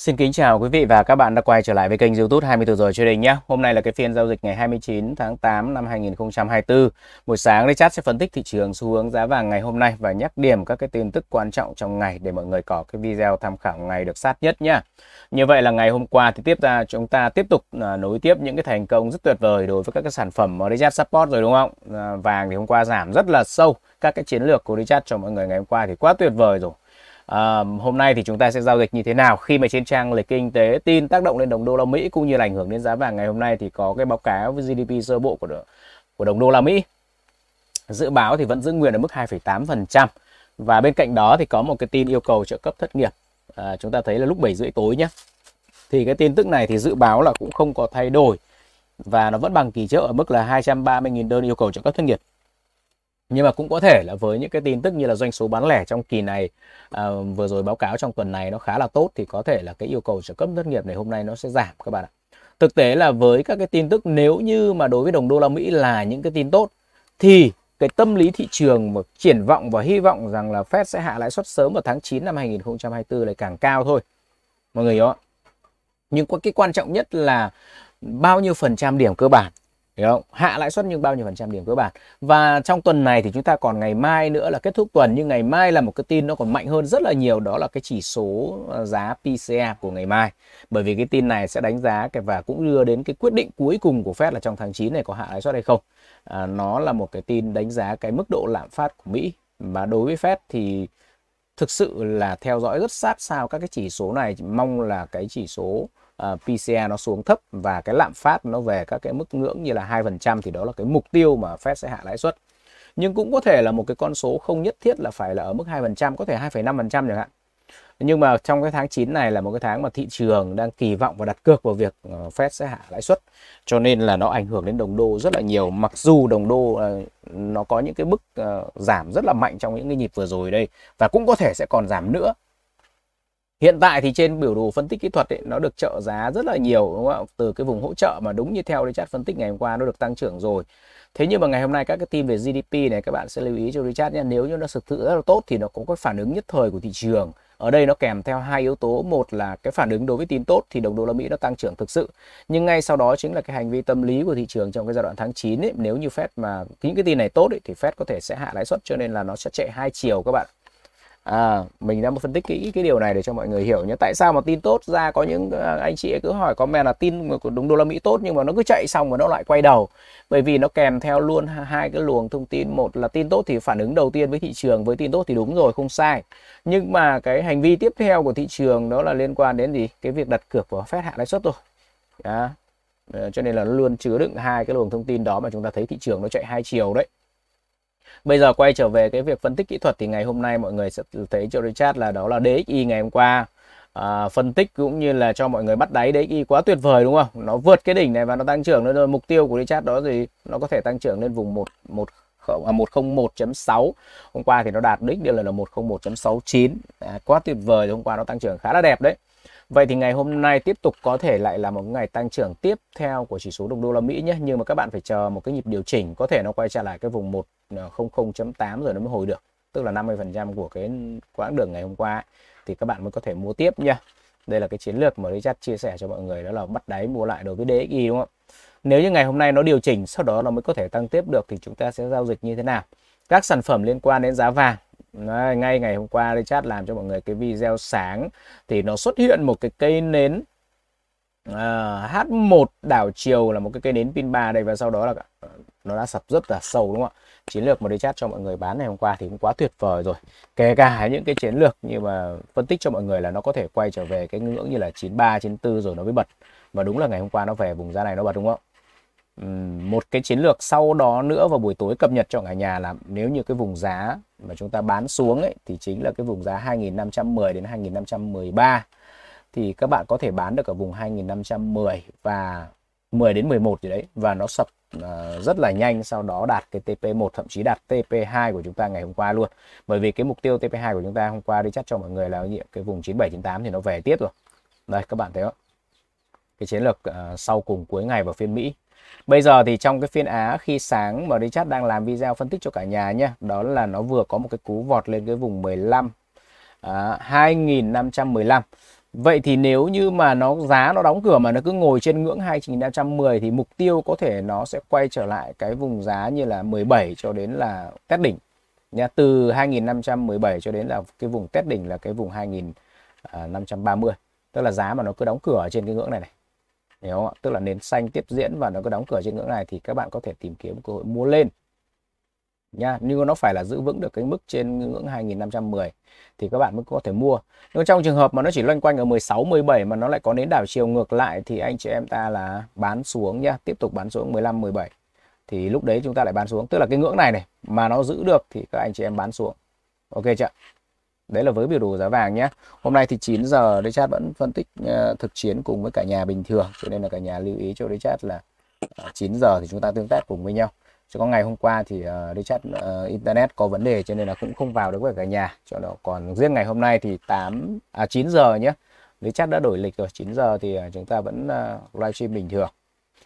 Xin kính chào quý vị và các bạn đã quay trở lại với kênh YouTube 24 giờ trading nhé. Hôm nay là cái phiên giao dịch ngày 29 tháng 8 năm 2024. Buổi sáng Richard sẽ phân tích thị trường xu hướng giá vàng ngày hôm nay và nhắc điểm các cái tin tức quan trọng trong ngày để mọi người có cái video tham khảo ngày được sát nhất nhá. Như vậy là ngày hôm qua thì tiếp ra chúng ta tiếp tục à, nối tiếp những cái thành công rất tuyệt vời đối với các cái sản phẩm mà Richard support rồi đúng không? À, vàng thì hôm qua giảm rất là sâu. Các cái chiến lược của Richard cho mọi người ngày hôm qua thì quá tuyệt vời rồi À, hôm nay thì chúng ta sẽ giao dịch như thế nào khi mà trên trang lịch kinh tế tin tác động lên đồng đô la Mỹ cũng như là ảnh hưởng đến giá vàng ngày hôm nay thì có cái báo cáo với GDP sơ bộ của đồng, của đồng đô la Mỹ dự báo thì vẫn giữ nguyên ở mức 2,8% và bên cạnh đó thì có một cái tin yêu cầu trợ cấp thất nghiệp à, chúng ta thấy là lúc 7 rưỡi tối nhé thì cái tin tức này thì dự báo là cũng không có thay đổi và nó vẫn bằng kỳ trước ở mức là 230.000 đơn yêu cầu trợ cấp thất nghiệp nhưng mà cũng có thể là với những cái tin tức như là doanh số bán lẻ trong kỳ này à, vừa rồi báo cáo trong tuần này nó khá là tốt thì có thể là cái yêu cầu trợ cấp thất nghiệp này hôm nay nó sẽ giảm các bạn ạ thực tế là với các cái tin tức nếu như mà đối với đồng đô la Mỹ là những cái tin tốt thì cái tâm lý thị trường một triển vọng và hy vọng rằng là Fed sẽ hạ lãi suất sớm vào tháng 9 năm 2024 lại càng cao thôi mọi người hiểu nhưng cái quan trọng nhất là bao nhiêu phần trăm điểm cơ bản hiểu không? Hạ lãi suất nhưng bao nhiêu phần trăm điểm cơ bản. Và trong tuần này thì chúng ta còn ngày mai nữa là kết thúc tuần nhưng ngày mai là một cái tin nó còn mạnh hơn rất là nhiều đó là cái chỉ số ờ, giá PCE của ngày mai. Bởi vì cái tin này sẽ đánh giá cái và cũng đưa đến cái quyết định cuối cùng của Fed là trong tháng 9 này có hạ lãi suất hay không. À, nó là một cái tin đánh giá cái mức độ lạm phát của Mỹ và đối với Fed thì thực sự là theo dõi rất sát sao các cái chỉ số này mong là cái chỉ số À, PCE nó xuống thấp và cái lạm phát nó về các cái mức ngưỡng như là 2% thì đó là cái mục tiêu mà Fed sẽ hạ lãi suất. Nhưng cũng có thể là một cái con số không nhất thiết là phải là ở mức 2%, có thể 2,5% chẳng hạn. Nhưng mà trong cái tháng 9 này là một cái tháng mà thị trường đang kỳ vọng và đặt cược vào việc ờ, Fed sẽ hạ lãi suất. Cho nên là nó ảnh hưởng đến đồng đô rất là nhiều. Mặc dù đồng đô ờ, nó có những cái mức ờ, giảm rất là mạnh trong những cái nhịp vừa rồi đây và cũng có thể sẽ còn giảm nữa. Hiện tại thì trên biểu đồ phân tích kỹ thuật ấy, nó được trợ giá rất là nhiều đúng không ạ? Từ cái vùng hỗ trợ mà đúng như theo Richard phân tích ngày hôm qua nó được tăng trưởng rồi. Thế nhưng mà ngày hôm nay các cái tin về GDP này các bạn sẽ lưu ý cho Richard nhé. Nếu như nó thực sự rất là tốt thì nó cũng có phản ứng nhất thời của thị trường. Ở đây nó kèm theo hai yếu tố, một là cái phản ứng đối với tin tốt thì đồng đô la Mỹ nó tăng trưởng thực sự. Nhưng ngay sau đó chính là cái hành vi tâm lý của thị trường trong cái giai đoạn tháng 9 ấy, nếu như Fed mà những cái tin này tốt ấy, thì Fed có thể sẽ hạ lãi suất cho nên là nó sẽ chạy hai chiều các bạn à, mình đã một phân tích kỹ cái điều này để cho mọi người hiểu nhé tại sao mà tin tốt ra có những à, anh chị cứ hỏi comment là tin đúng đô la mỹ tốt nhưng mà nó cứ chạy xong mà nó lại quay đầu bởi vì nó kèm theo luôn hai cái luồng thông tin một là tin tốt thì phản ứng đầu tiên với thị trường với tin tốt thì đúng rồi không sai nhưng mà cái hành vi tiếp theo của thị trường đó là liên quan đến gì cái việc đặt cược của phép hạ lãi suất rồi à, ờ, cho nên là nó luôn chứa đựng hai cái luồng thông tin đó mà chúng ta thấy thị trường nó chạy hai chiều đấy Bây giờ quay trở về cái việc phân tích kỹ thuật thì ngày hôm nay mọi người sẽ thấy cho Richard là đó là DXY ngày hôm qua à, phân tích cũng như là cho mọi người bắt đáy DXY quá tuyệt vời đúng không? Nó vượt cái đỉnh này và nó tăng trưởng lên rồi. Mục tiêu của Richard đó gì nó có thể tăng trưởng lên vùng 1 1 à, 101.6 hôm qua thì nó đạt đích điều là 101.69 à, quá tuyệt vời hôm qua nó tăng trưởng khá là đẹp đấy Vậy thì ngày hôm nay tiếp tục có thể lại là một ngày tăng trưởng tiếp theo của chỉ số đồng đô la Mỹ nhé Nhưng mà các bạn phải chờ một cái nhịp điều chỉnh Có thể nó quay trở lại cái vùng 1 00.8 rồi nó mới hồi được tức là 50% của cái quãng đường ngày hôm qua ấy, thì các bạn mới có thể mua tiếp nha đây là cái chiến lược mà Richard chia sẻ cho mọi người đó là bắt đáy mua lại đối với DXY đúng không nếu như ngày hôm nay nó điều chỉnh sau đó nó mới có thể tăng tiếp được thì chúng ta sẽ giao dịch như thế nào các sản phẩm liên quan đến giá vàng ngay ngày hôm qua Richard làm cho mọi người cái video sáng thì nó xuất hiện một cái cây nến à, H1 đảo chiều là một cái cây nến pin 3 đây và sau đó là nó đã sập rất là sâu đúng không ạ chiến lược mà chat cho mọi người bán ngày hôm qua thì cũng quá tuyệt vời rồi kể cả những cái chiến lược như mà phân tích cho mọi người là nó có thể quay trở về cái ngưỡng như là 93 94 rồi nó mới bật và đúng là ngày hôm qua nó về vùng giá này nó bật đúng không ạ? một cái chiến lược sau đó nữa vào buổi tối cập nhật cho cả nhà là nếu như cái vùng giá mà chúng ta bán xuống ấy, thì chính là cái vùng giá 2510 đến 2513 thì các bạn có thể bán được ở vùng 2510 và 10 đến 11 gì đấy và nó sập uh, rất là nhanh sau đó đạt cái TP1 thậm chí đạt TP2 của chúng ta ngày hôm qua luôn. Bởi vì cái mục tiêu TP2 của chúng ta hôm qua đi chắc cho mọi người là cái vùng 9798 thì nó về tiếp rồi. Đây các bạn thấy không? Cái chiến lược uh, sau cùng cuối ngày vào phiên Mỹ. Bây giờ thì trong cái phiên Á khi sáng mà đi Richard đang làm video phân tích cho cả nhà nhé Đó là nó vừa có một cái cú vọt lên cái vùng 15 à, 2515 Vậy thì nếu như mà nó giá nó đóng cửa mà nó cứ ngồi trên ngưỡng 2.510 thì mục tiêu có thể nó sẽ quay trở lại cái vùng giá như là 17 cho đến là test đỉnh. Nha, từ 2.517 cho đến là cái vùng test đỉnh là cái vùng 2.530. À, Tức là giá mà nó cứ đóng cửa trên cái ngưỡng này này. Hiểu không ạ? Tức là nến xanh tiếp diễn và nó cứ đóng cửa trên ngưỡng này thì các bạn có thể tìm kiếm cơ hội mua lên nha nhưng nó phải là giữ vững được cái mức trên ngưỡng 2510 thì các bạn mới có thể mua nhưng trong trường hợp mà nó chỉ loanh quanh ở 16 17 mà nó lại có đến đảo chiều ngược lại thì anh chị em ta là bán xuống nha tiếp tục bán xuống 15 17 thì lúc đấy chúng ta lại bán xuống tức là cái ngưỡng này này mà nó giữ được thì các anh chị em bán xuống ok chưa đấy là với biểu đồ giá vàng nhé hôm nay thì 9 giờ đấy chat vẫn phân tích ờ, thực chiến cùng với cả nhà bình thường cho nên là cả nhà lưu ý cho đấy chat là 9 ờ, giờ thì chúng ta tương tác cùng với nhau chứ có ngày hôm qua thì uh, ờ, đi chat uh, ờ, internet có vấn đề cho nên là cũng không vào được với cả nhà cho nó còn riêng ngày hôm nay thì 8 à 9 giờ nhé lý chat đã đổi lịch rồi 9 giờ thì uh, chúng ta vẫn uh, livestream bình thường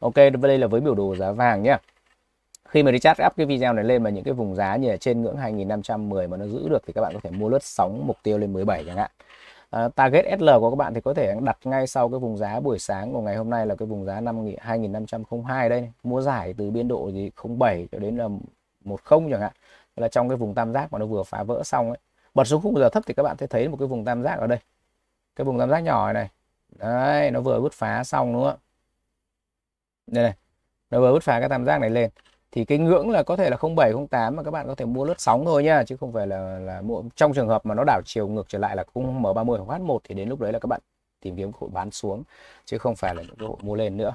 ok đây là với biểu đồ giá vàng nhé khi mà đi chat up cái video này lên mà những cái vùng giá như là trên ngưỡng 2510 mà nó giữ được thì các bạn có thể mua lướt sóng mục tiêu lên 17 chẳng hạn à, target SL của các bạn thì có thể đặt ngay sau cái vùng giá buổi sáng của ngày hôm nay là cái vùng giá 5 2502 đây mua giải từ biên độ gì 07 cho đến là 10 chẳng hạn là trong cái vùng tam giác mà nó vừa phá vỡ xong ấy bật xuống khung giờ thấp thì các bạn sẽ thấy một cái vùng tam giác ở đây cái vùng tam giác nhỏ này đấy nó vừa bứt phá xong đúng không ạ đây này nó vừa bứt phá cái tam giác này lên thì cái ngưỡng là có thể là 07 08 mà các bạn có thể mua lướt sóng thôi nha chứ không phải là là mua trong trường hợp mà nó đảo chiều ngược trở lại là khung M30 hoặc H1 thì đến lúc đấy là các bạn tìm kiếm hội bán xuống chứ không phải là những hội mua lên nữa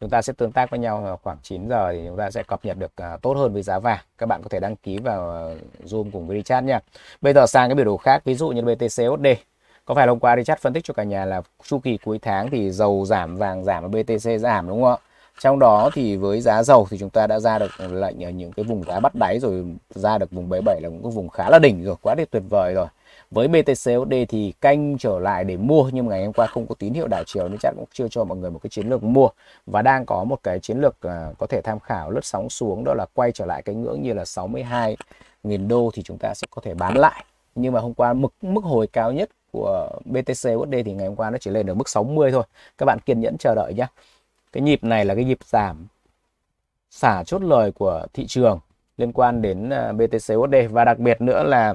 chúng ta sẽ tương tác với nhau khoảng 9 giờ thì chúng ta sẽ cập nhật được à, tốt hơn với giá vàng các bạn có thể đăng ký vào à, Zoom cùng với chat nha bây giờ sang cái biểu đồ khác ví dụ như BTC USD có phải hôm qua đi chat phân tích cho cả nhà là chu kỳ cuối tháng thì dầu giảm vàng giảm và BTC giảm đúng không ạ trong đó thì với giá dầu thì chúng ta đã ra được lệnh ở những cái vùng giá bắt đáy rồi ra được vùng 77 là cũng có vùng khá là đỉnh rồi quá tuyệt vời rồi với BTCUD thì canh trở lại để mua nhưng mà ngày hôm qua không có tín hiệu đảo chiều nên chắc cũng chưa cho mọi người một cái chiến lược mua và đang có một cái chiến lược à, có thể tham khảo lướt sóng xuống đó là quay trở lại cái ngưỡng như là 62.000 đô thì chúng ta sẽ có thể bán lại nhưng mà hôm qua mức mức hồi cao nhất của BTC USD thì ngày hôm qua nó chỉ lên được mức 60 thôi các bạn kiên nhẫn chờ đợi nhé cái nhịp này là cái nhịp giảm xả chốt lời của thị trường liên quan đến ờ, BTC USD và đặc biệt nữa là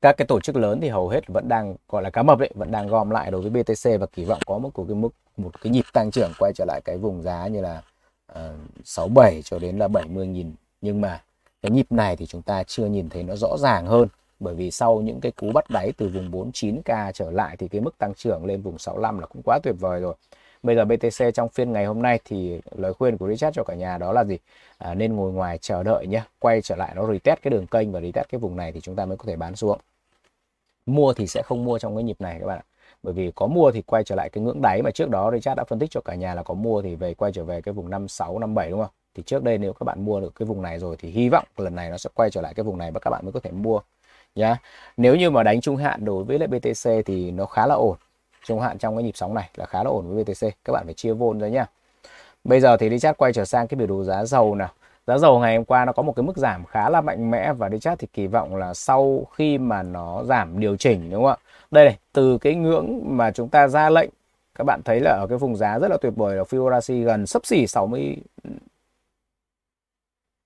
các cái tổ chức lớn thì hầu hết vẫn đang gọi là cá mập đấy vẫn đang gom lại đối với BTC và kỳ vọng có một cái mức một cái nhịp tăng trưởng quay trở lại cái vùng giá như là ờ, uh, 67 cho đến là 70.000 nhưng mà cái nhịp này thì chúng ta chưa nhìn thấy nó rõ ràng hơn bởi vì sau những cái cú bắt đáy từ vùng 49k trở lại thì cái mức tăng trưởng lên vùng 65 là cũng quá tuyệt vời rồi bây giờ BTC trong phiên ngày hôm nay thì lời khuyên của Richard cho cả nhà đó là gì à, nên ngồi ngoài chờ đợi nhé quay trở lại nó retest cái đường kênh và retest cái vùng này thì chúng ta mới có thể bán xuống mua thì sẽ không mua trong cái nhịp này các bạn ạ bởi vì có mua thì quay trở lại cái ngưỡng đáy mà trước đó Richard đã phân tích cho cả nhà là có mua thì về quay trở về cái vùng 56 57 đúng không thì trước đây nếu các bạn mua được cái vùng này rồi thì hy vọng lần này nó sẽ quay trở lại cái vùng này và các bạn mới có thể mua nhá. Nếu như mà đánh trung hạn đối với lại BTC thì nó khá là ổn trung hạn trong cái nhịp sóng này là khá là ổn với BTC các bạn phải chia vôn ra nhá bây giờ thì đi chat quay trở sang cái biểu đồ giá dầu nào giá dầu ngày hôm qua nó có một cái mức giảm khá là mạnh mẽ và đi chat thì kỳ vọng là sau khi mà nó giảm điều chỉnh đúng không ạ đây này từ cái ngưỡng mà chúng ta ra lệnh các bạn thấy là ở cái vùng giá rất là tuyệt vời là Fibonacci gần sấp xỉ 60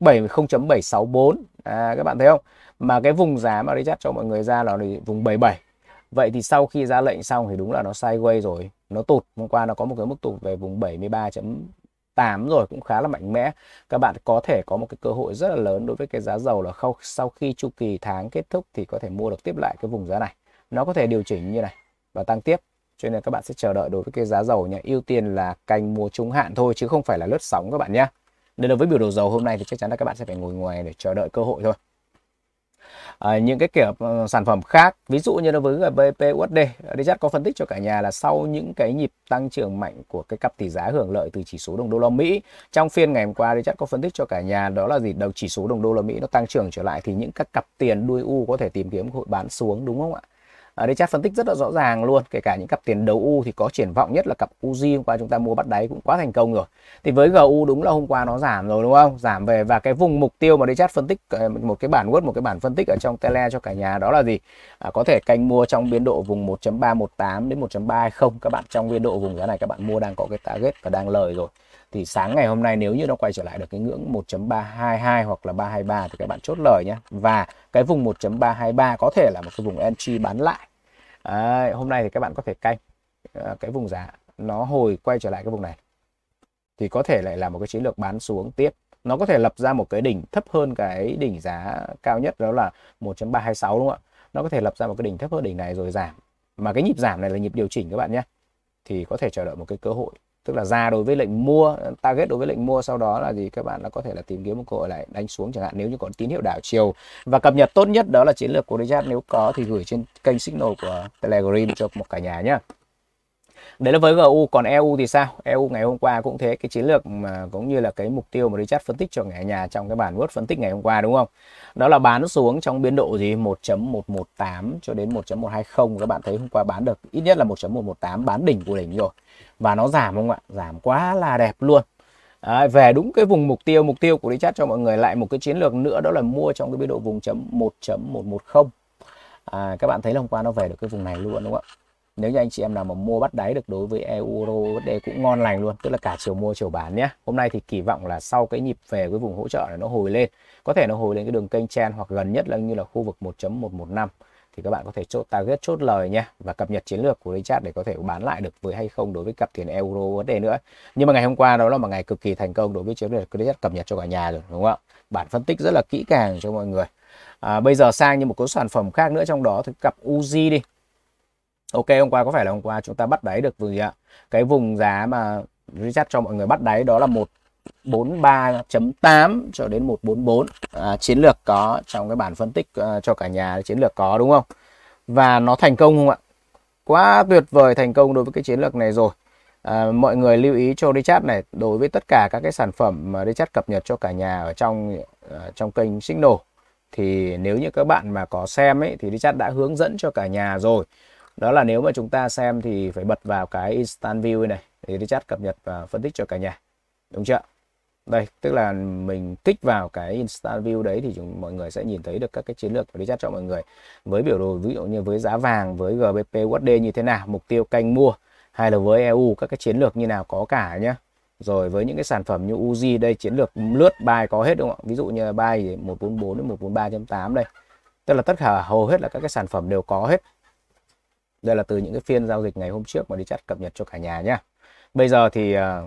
70.764 à, các bạn thấy không mà cái vùng giá mà đi chat cho mọi người ra là vùng 77 Vậy thì sau khi ra lệnh xong thì đúng là nó sideways rồi. Nó tụt. Hôm qua nó có một cái mức tụt về vùng 73.8 rồi. Cũng khá là mạnh mẽ. Các bạn có thể có một cái cơ hội rất là lớn đối với cái giá dầu là không sau khi chu kỳ tháng kết thúc thì có thể mua được tiếp lại cái vùng giá này. Nó có thể điều chỉnh như này và tăng tiếp. Cho nên các bạn sẽ chờ đợi đối với cái giá dầu nhé. ưu tiên là canh mua trung hạn thôi chứ không phải là lướt sóng các bạn nhé. Nên đối với biểu đồ dầu hôm nay thì chắc chắn là các bạn sẽ phải ngồi ngoài để chờ đợi cơ hội thôi à, những cái kiểu ờ, sản phẩm khác ví dụ như nó với BEP USD chắc có phân tích cho cả nhà là sau những cái nhịp tăng trưởng mạnh của cái cặp tỷ giá hưởng lợi từ chỉ số đồng đô la Mỹ trong phiên ngày hôm qua đi chắc có phân tích cho cả nhà đó là gì đầu chỉ số đồng đô la Mỹ nó tăng trưởng trở lại thì những các cặp tiền đuôi u có thể tìm kiếm cơ hội bán xuống đúng không ạ à, ờ, Richard phân tích rất là rõ ràng luôn kể cả những cặp tiền đầu u thì có triển vọng nhất là cặp UZ. hôm qua chúng ta mua bắt đáy cũng quá thành công rồi thì với GU đúng là hôm qua nó giảm rồi đúng không giảm về và cái vùng mục tiêu mà Richard phân tích ờ, một cái bản word một cái bản phân tích ở trong tele cho cả nhà đó là gì à, có thể canh mua trong biên độ vùng 1.318 đến 1.320 các bạn trong biên độ vùng giá này các bạn mua đang có cái target và đang lời rồi thì sáng ngày hôm nay nếu như nó quay trở lại được cái ngưỡng 1.322 hoặc là 323 thì các bạn chốt lời nhé và cái vùng 1.323 có thể là một cái vùng entry bán lại à, hôm nay thì các bạn có thể canh à, cái vùng giá nó hồi quay trở lại cái vùng này thì có thể lại là một cái chiến lược bán xuống tiếp nó có thể lập ra một cái đỉnh thấp hơn cái đỉnh giá cao nhất đó là 1.326 đúng không ạ nó có thể lập ra một cái đỉnh thấp hơn đỉnh này rồi giảm mà cái nhịp giảm này là nhịp điều chỉnh các bạn nhé thì có thể chờ đợi một cái cơ hội tức là ra đối với lệnh mua target đối với lệnh mua sau đó là gì các bạn đã có thể là tìm kiếm một cơ hội lại đánh xuống chẳng hạn nếu như có tín hiệu đảo chiều và cập nhật tốt nhất đó là chiến lược của Richard nếu có thì gửi trên kênh signal của Telegram cho một cả nhà nhé đấy là với GU còn EU thì sao EU ngày hôm qua cũng thế cái chiến lược mà cũng như là cái mục tiêu mà Richard phân tích cho cả nhà trong cái bản word phân tích ngày hôm qua đúng không đó là bán xuống trong biên độ gì 1.118 cho đến 1.120 các bạn thấy hôm qua bán được ít nhất là 1.118 bán đỉnh của đỉnh rồi và nó giảm không ạ giảm quá là đẹp luôn Đấy, về đúng cái vùng mục tiêu mục tiêu của đi Richard cho mọi người lại một cái chiến lược nữa đó là mua trong cái biên độ vùng chấm 1.110 à, các bạn thấy là hôm qua nó về được cái vùng này luôn đúng không ạ nếu như anh chị em nào mà mua bắt đáy được đối với euro USD cũng ngon lành luôn tức là cả chiều mua chiều bán nhé hôm nay thì kỳ vọng là sau cái nhịp về cái vùng hỗ trợ này nó hồi lên có thể nó hồi lên cái đường kênh chen hoặc gần nhất là như là khu vực 1.115 thì các bạn có thể chốt target chốt lời nha và cập nhật chiến lược của Richard để có thể bán lại được với hay không đối với cặp tiền euro vấn đề nữa nhưng mà ngày hôm qua đó là một ngày cực kỳ thành công đối với chiến lược của cập nhật cho cả nhà rồi đúng không ạ bản phân tích rất là kỹ càng cho mọi người à, bây giờ sang như một cái sản phẩm khác nữa trong đó thì cặp Uzi đi Ok hôm qua có phải là hôm qua chúng ta bắt đáy được vừa ạ cái vùng giá mà Richard cho mọi người bắt đáy đó là một 43.8 cho đến 144 à, chiến lược có trong cái bản phân tích uh, cho cả nhà chiến lược có đúng không và nó thành công không ạ quá tuyệt vời thành công đối với cái chiến lược này rồi à, mọi người lưu ý cho Richard này đối với tất cả các cái sản phẩm mà Richard cập nhật cho cả nhà ở trong uh, trong kênh Signal thì nếu như các bạn mà có xem ấy thì Richard đã hướng dẫn cho cả nhà rồi đó là nếu mà chúng ta xem thì phải bật vào cái instant view này thì Richard cập nhật và phân tích cho cả nhà đúng chưa đây tức là mình kích vào cái insta view đấy thì chúng, mọi người sẽ nhìn thấy được các cái chiến lược của Richard cho mọi người với biểu đồ ví dụ như với giá vàng với GBP USD như thế nào mục tiêu canh mua hay là với EU các cái chiến lược như nào có cả nhá rồi với những cái sản phẩm như Uzi đây chiến lược lướt buy có hết đúng không ạ ví dụ như buy 144 đến 143.8 đây tức là tất cả hầu hết là các cái sản phẩm đều có hết đây là từ những cái phiên giao dịch ngày hôm trước mà đi chat cập nhật cho cả nhà nhá bây giờ thì à,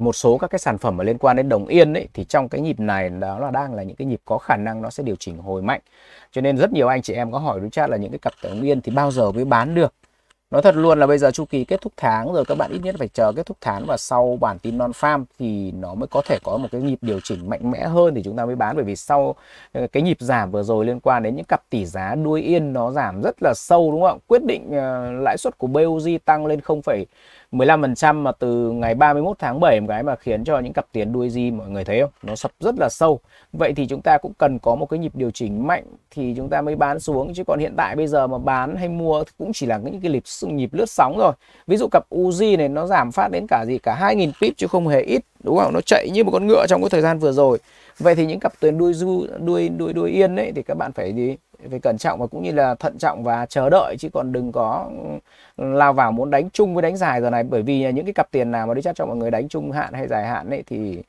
một số các cái sản phẩm mà liên quan đến đồng yên ấy, thì trong cái nhịp này đó là đang là những cái nhịp có khả năng nó sẽ điều chỉnh hồi mạnh cho nên rất nhiều anh chị em có hỏi chat là những cái cặp đồng yên thì bao giờ mới bán được nói thật luôn là bây giờ chu kỳ kết thúc tháng rồi các bạn ít nhất phải chờ kết thúc tháng và sau bản tin non farm thì nó mới có thể có một cái nhịp điều chỉnh mạnh mẽ hơn thì chúng ta mới bán bởi vì sau ờ, cái nhịp giảm vừa rồi liên quan đến những cặp tỷ giá đuôi yên nó giảm rất là sâu đúng không ạ quyết định ờ, lãi suất của BOJ tăng lên 0, 15% mà từ ngày 31 tháng 7 một cái mà khiến cho những cặp tiền đuôi Doji mọi người thấy không? Nó sập rất là sâu. Vậy thì chúng ta cũng cần có một cái nhịp điều chỉnh mạnh thì chúng ta mới bán xuống chứ còn hiện tại bây giờ mà bán hay mua cũng chỉ là những cái nhịp nhịp lướt sóng rồi. Ví dụ cặp Uzi này nó giảm phát đến cả gì cả 2000 pip chứ không hề ít, đúng không? Nó chạy như một con ngựa trong cái thời gian vừa rồi. Vậy thì những cặp tiền đuôi du đuôi đuôi đuôi yên đấy thì các bạn phải gì phải cẩn trọng và cũng như là thận trọng và chờ đợi chứ còn đừng có lao vào muốn đánh chung với đánh dài giờ này bởi vì những cái cặp tiền nào mà đi Richard cho mọi người đánh chung hạn hay dài hạn ấy thì đi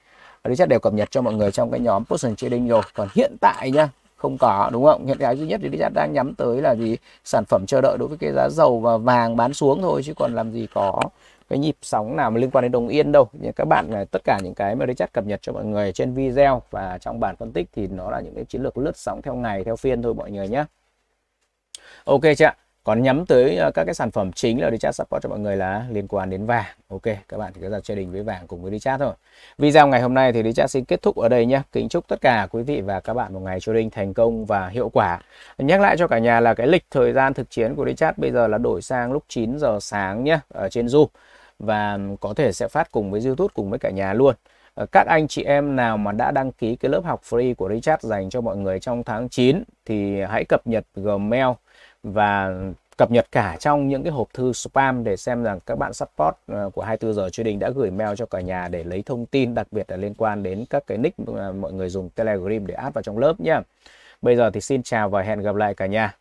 Richard đều cập nhật cho mọi người trong cái nhóm position trading rồi còn hiện tại nhá không có đúng không hiện tại duy nhất thì đi Richard đang nhắm tới là gì sản phẩm chờ đợi đối với cái giá dầu và vàng bán xuống thôi chứ còn làm gì có cái nhịp sóng nào mà liên quan đến đồng yên đâu nhưng các bạn à, tất cả những cái mà chat cập nhật cho mọi người trên video và trong bản phân tích thì nó là những cái chiến lược lướt sóng theo ngày theo phiên thôi mọi người nhé Ok chưa ạ còn nhắm tới à, các cái sản phẩm chính là đi chat support cho mọi người là liên quan đến vàng. Ok, các bạn thì cứ ra trading với vàng cùng với đi chat thôi. Video ngày hôm nay thì đi chat xin kết thúc ở đây nhé. Kính chúc tất cả quý vị và các bạn một ngày trading thành công và hiệu quả. Nhắc lại cho cả nhà là cái lịch thời gian thực chiến của đi chat bây giờ là đổi sang lúc 9 giờ sáng nhé ở trên Zoom và có thể sẽ phát cùng với YouTube cùng với cả nhà luôn. Ờ, các anh chị em nào mà đã đăng ký cái lớp học free của Richard dành cho mọi người trong tháng 9 thì hãy cập nhật Gmail và cập nhật cả trong những cái hộp thư spam để xem rằng các bạn support ờ, của 24 giờ truyền đình đã gửi mail cho cả nhà để lấy thông tin đặc biệt là liên quan đến các cái nick mà mọi người dùng Telegram để add vào trong lớp nhé. Bây giờ thì xin chào và hẹn gặp lại cả nhà.